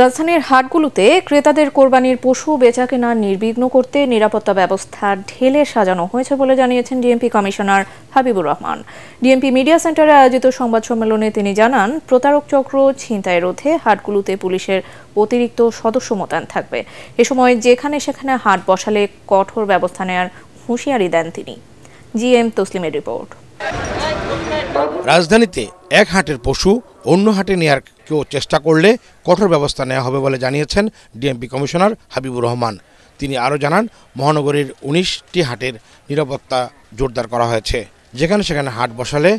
রাজধানীর হাটগুলোতে ক্রেতাদের কোরবানির পশু কেনা নির্বিঘ্ন করতে নিরাপত্তা ব্যবস্থা ঢেলে সাজানো হয়েছে বলে জানিয়েছেন DMP commissioner Habibur Rahman DMP media সেন্টারে আয়োজিত সংবাদ সম্মেলনে তিনি জানান প্রতারক চক্র ছিনতাই রোধে হাটগুলোতে পুলিশের অতিরিক্ত সদস্য মোতায়েন থাকবে এ সময় যেখানে সেখানে হাট বসালে কঠোর ব্যবস্থা নেয়ার হুঁশিয়ারি দেন তিনি জি এম তসলিমের রিপোর্ট রাজধানীতে এক হাটের পশু অন্য হাটে নেয়ার কেউ চেষ্টা করলে কঠোর ব্যবস্থা নেওয়া হবে বলে জানিয়েছেন ডিএমপি কমিশনার হাবিবুর রহমান তিনি আরও জানান মহানগরীর উনিশটি হাটের নিরাপত্তা জোরদার করা হয়েছে যেখানে সেখানে হাট বসালে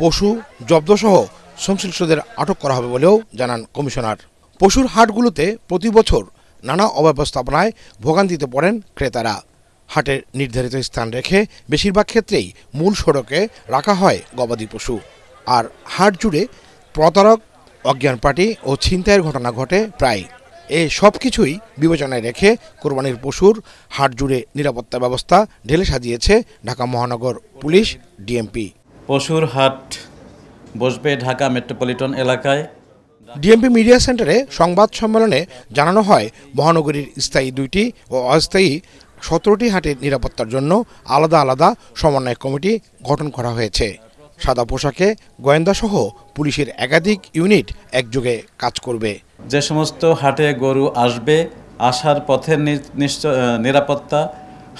পশু জব্দসহ সংশ্লিষ্টদের আটক করা হবে বলেও জানান কমিশনার পশুর হাটগুলোতে প্রতি বছর নানা অব্যবস্থাপনায় ভোগান্তিতে পড়েন ক্রেতারা হাটের নির্ধারিত স্থান রেখে বেশিরভাগ ক্ষেত্রেই মূল সড়কে রাখা হয় গবাদি পশু আর হাট জুড়ে প্রতারক অজ্ঞান পার্টি ও ছিনতাইয়ের ঘটনা ঘটে প্রায় এ সব কিছুই বিবেচনায় রেখে কোরবানির পশুর হাট জুড়ে নিরাপত্তা ব্যবস্থা ঢেলে সাজিয়েছে ঢাকা মহানগর পুলিশ ডিএমপি পশুর হাট বসবে ঢাকা মেট্রোপলিটন এলাকায় ডিএমপি মিডিয়া সেন্টারে সংবাদ সম্মেলনে জানানো হয় মহানগরীর স্থায়ী দুইটি ও অস্থায়ী সতেরোটি হাটের নিরাপত্তার জন্য আলাদা আলাদা সমন্বয় কমিটি গঠন করা হয়েছে সাদা পোশাকে গোয়েন্দাসহ পুলিশের একাধিক ইউনিট একযোগে কাজ করবে যে সমস্ত হাটে গরু আসবে আসার পথের নিরাপত্তা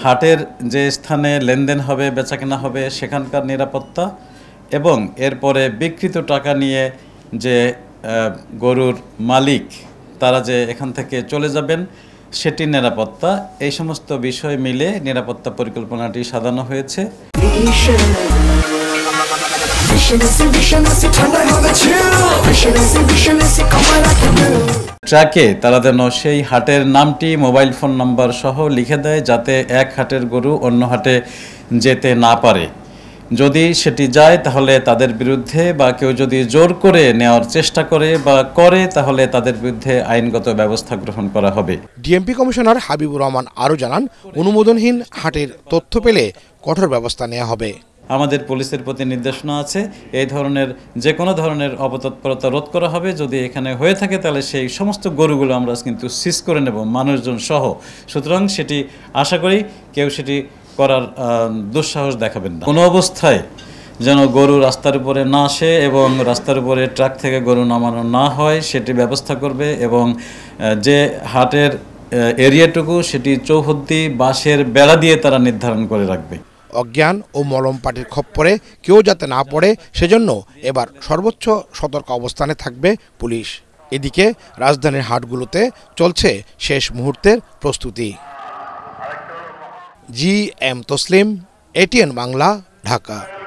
হাটের যে স্থানে লেনদেন হবে বেচাকেনা হবে সেখানকার নিরাপত্তা এবং এরপরে বিকৃত টাকা নিয়ে যে গরুর মালিক তারা যে এখান থেকে চলে যাবেন সেটি নিরাপত্তা এই সমস্ত বিষয় মিলে নিরাপত্তা পরিকল্পনাটি সাজানো হয়েছে ট্রাকে তারা যেন সেই হাটের নামটি মোবাইল ফোন নাম্বার সহ লিখে দেয় যাতে এক হাটের গরু অন্য হাটে যেতে না পারে যদি সেটি যায় তাহলে তাদের বিরুদ্ধে বা কেউ যদি জোর করে নেওয়ার চেষ্টা করে বা করে তাহলে তাদের বিরুদ্ধে আইনগত ব্যবস্থা গ্রহণ করা হবে ডিএমপি কমিশনার হাবিবুর রহমান আরও জানান অনুমোদনহীন হাটের তথ্য পেলে কঠোর ব্যবস্থা নেওয়া হবে আমাদের পুলিশের প্রতি নির্দেশনা আছে এই ধরনের যে কোনো ধরনের অপতৎপরতা রোধ করা হবে যদি এখানে হয়ে থাকে তাহলে সেই সমস্ত গরুগুলো আমরা কিন্তু সিস করে নেব মানুষজন সহ সুতরাং সেটি আশা করি কেউ সেটি করার দুঃসাহস দেখাবেন না কোনো অবস্থায় যেন গরু রাস্তার উপরে না আসে এবং রাস্তার উপরে ট্রাক থেকে গরু নামানো না হয় সেটি ব্যবস্থা করবে এবং যে হাটের এরিয়াটুকু সেটি চৌহদ্দি বাঁশের বেড়া দিয়ে তারা নির্ধারণ করে রাখবে অজ্ঞান ও মলম পাটির খপ্পরে কেউ যাতে না পড়ে সেজন্য এবার সর্বোচ্চ সতর্ক অবস্থানে থাকবে পুলিশ এদিকে রাজধানীর হাটগুলোতে চলছে শেষ মুহূর্তের প্রস্তুতি G M Taslim ATN Bangla Dhaka